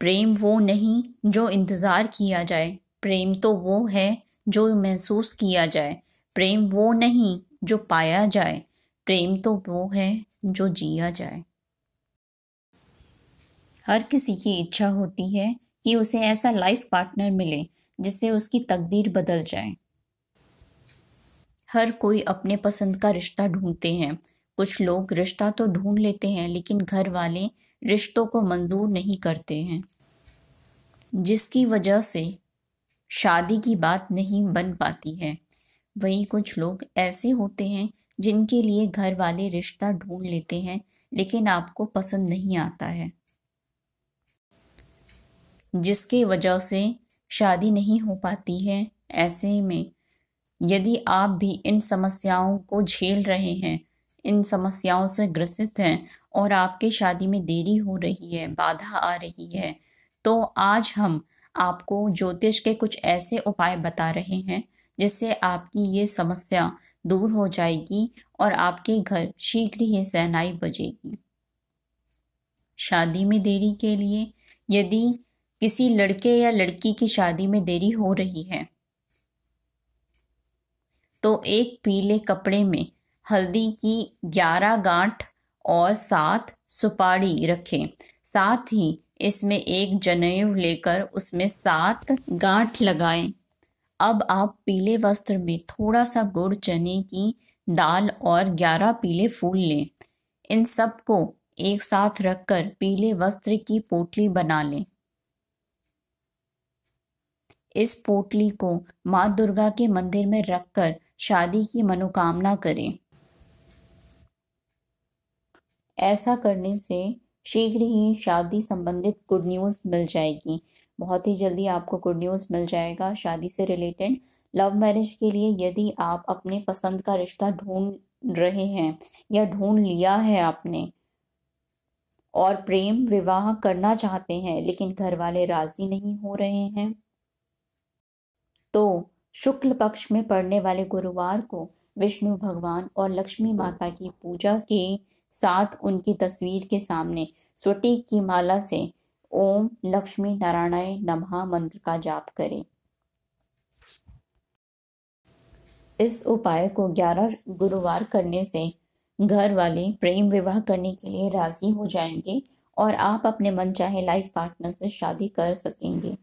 प्रेम वो नहीं जो इंतज़ार किया जाए प्रेम तो वो है जो महसूस किया जाए प्रेम वो नहीं जो पाया जाए प्रेम तो वो है जो जिया जाए हर किसी की इच्छा होती है कि उसे ऐसा लाइफ पार्टनर मिले जिससे उसकी तकदीर बदल जाए हर कोई अपने पसंद का रिश्ता ढूंढते हैं कुछ लोग रिश्ता तो ढूंढ लेते हैं लेकिन घर वाले रिश्तों को मंजूर नहीं करते हैं जिसकी वजह से शादी की बात नहीं बन पाती है वहीं कुछ लोग ऐसे होते हैं जिनके लिए घर वाले रिश्ता ढूंढ लेते हैं लेकिन आपको पसंद नहीं आता है जिसके वजह से शादी नहीं हो पाती है ऐसे में यदि आप भी इन समस्याओं को झेल रहे हैं इन समस्याओं से ग्रसित हैं और आपके शादी में देरी हो रही है बाधा आ रही है तो आज हम आपको ज्योतिष के कुछ ऐसे उपाय बता रहे हैं जिससे आपकी ये समस्या दूर हो जाएगी और आपके घर शीघ्र ही सहनाई बजेगी शादी में देरी के लिए यदि किसी लड़के या लड़की की शादी में देरी हो रही है तो एक पीले कपड़े में हल्दी की ग्यारह गांठ और सात सुपारी रखें साथ ही इसमें एक जनेव लेकर उसमें सात गांठ लगाएं अब आप पीले वस्त्र में थोड़ा सा गुड़ चने की दाल और ग्यारह पीले फूल लें इन सब को एक साथ रखकर पीले वस्त्र की पोटली बना लें इस पोटली को माँ दुर्गा के मंदिर में रखकर शादी की मनोकामना करें ऐसा करने से शीघ्र ही शादी संबंधित गुड न्यूज़ मिल जाएगी बहुत ही जल्दी आपको गुड न्यूज़ मिल जाएगा शादी से रिलेटेड लव मैरिज के लिए यदि आप अपने पसंद का रिश्ता ढूंढ रहे हैं या ढूंढ लिया है आपने और प्रेम विवाह करना चाहते हैं लेकिन घर वाले राजी नहीं हो रहे हैं तो शुक्ल पक्ष में पड़ने वाले गुरुवार को विष्णु भगवान और लक्ष्मी माता की पूजा के साथ उनकी तस्वीर के सामने स्वटीक की माला से ओम लक्ष्मी नारायण नमः मंत्र का जाप करें इस उपाय को 11 गुरुवार करने से घर वाले प्रेम विवाह करने के लिए राजी हो जाएंगे और आप अपने मन चाहे लाइफ पार्टनर से शादी कर सकेंगे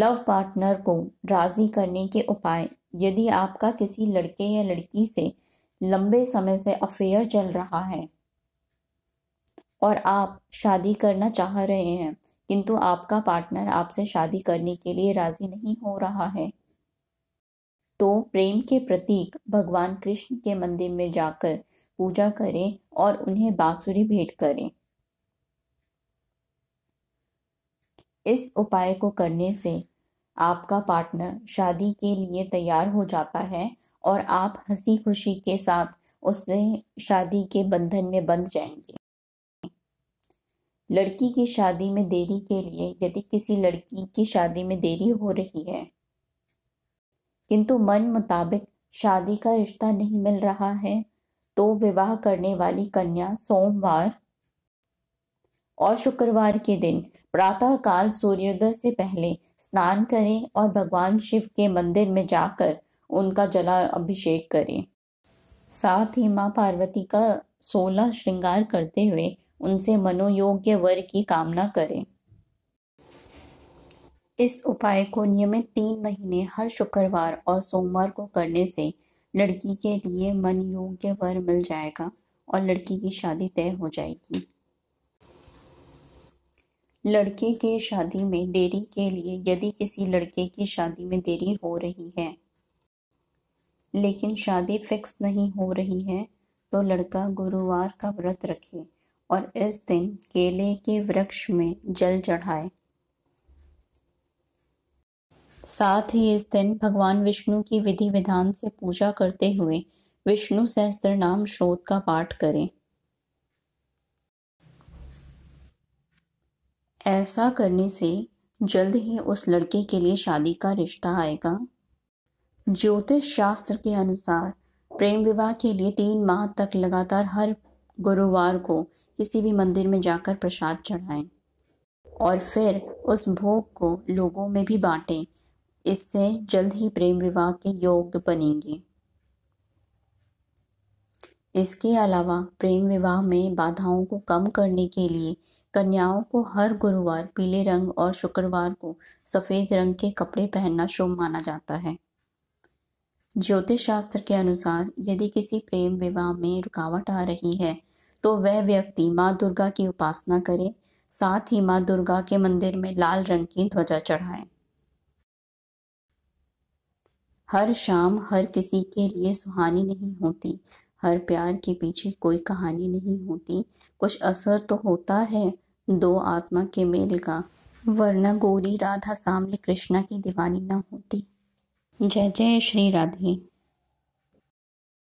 लव पार्टनर को राजी करने के उपाय यदि आपका किसी लड़के या लड़की से लंबे समय से अफेयर चल रहा है और आप शादी करना चाह रहे हैं किंतु आपका पार्टनर आपसे शादी करने के लिए राजी नहीं हो रहा है तो प्रेम के प्रतीक भगवान कृष्ण के मंदिर में जाकर पूजा करें और उन्हें बांसुरी भेंट करें इस उपाय को करने से आपका पार्टनर शादी के लिए तैयार हो जाता है और आप हंसी खुशी के साथ उससे शादी के बंधन में बंध जाएंगे लड़की की शादी में देरी के लिए यदि किसी लड़की की शादी में देरी हो रही है किंतु मन मुताबिक शादी का रिश्ता नहीं मिल रहा है तो विवाह करने वाली कन्या सोमवार और शुक्रवार के दिन प्रातः काल सूर्योदय से पहले स्नान करें और भगवान शिव के मंदिर में जाकर उनका जला अभिषेक करें साथ ही माँ पार्वती का सोलह श्रृंगार करते हुए उनसे मनोयोग्य वर की कामना करें इस उपाय को नियमित तीन महीने हर शुक्रवार और सोमवार को करने से लड़की के लिए मन योग्य वर मिल जाएगा और लड़की की शादी तय हो जाएगी लड़के के शादी में देरी के लिए यदि किसी लड़के की शादी में देरी हो रही है लेकिन शादी फिक्स नहीं हो रही है तो लड़का गुरुवार का व्रत रखे और इस दिन केले के वृक्ष में जल चढ़ाए साथ ही इस दिन भगवान विष्णु की विधि विधान से पूजा करते हुए विष्णु सहस्त्र नाम श्रोत का पाठ करें ऐसा करने से जल्द ही उस लड़के के लिए शादी का रिश्ता आएगा ज्योतिष शास्त्र के अनुसार प्रेम विवाह के लिए तीन माह तक लगातार हर गुरुवार को किसी भी मंदिर में जाकर प्रसाद चढ़ाएं और फिर उस भोग को लोगों में भी बांटें इससे जल्द ही प्रेम विवाह के योग बनेंगे इसके अलावा प्रेम विवाह में बाधाओं को कम करने के लिए कन्याओं को हर गुरुवार पीले रंग और शुक्रवार को सफ़ेद रंग के कपड़े पहनना शुभ माना जाता है ज्योतिष शास्त्र के अनुसार यदि किसी प्रेम विवाह में रुकावट आ रही है तो वह व्यक्ति माँ दुर्गा की उपासना करे साथ ही माँ दुर्गा के मंदिर में लाल रंग की ध्वजा चढ़ाए हर शाम हर किसी के लिए सुहानी नहीं होती हर प्यार के पीछे कोई कहानी नहीं होती कुछ असर तो होता है दो आत्मा के मेल का वरना गोरी राधा सामने कृष्णा की दीवानी ना होती जय जय श्री राधे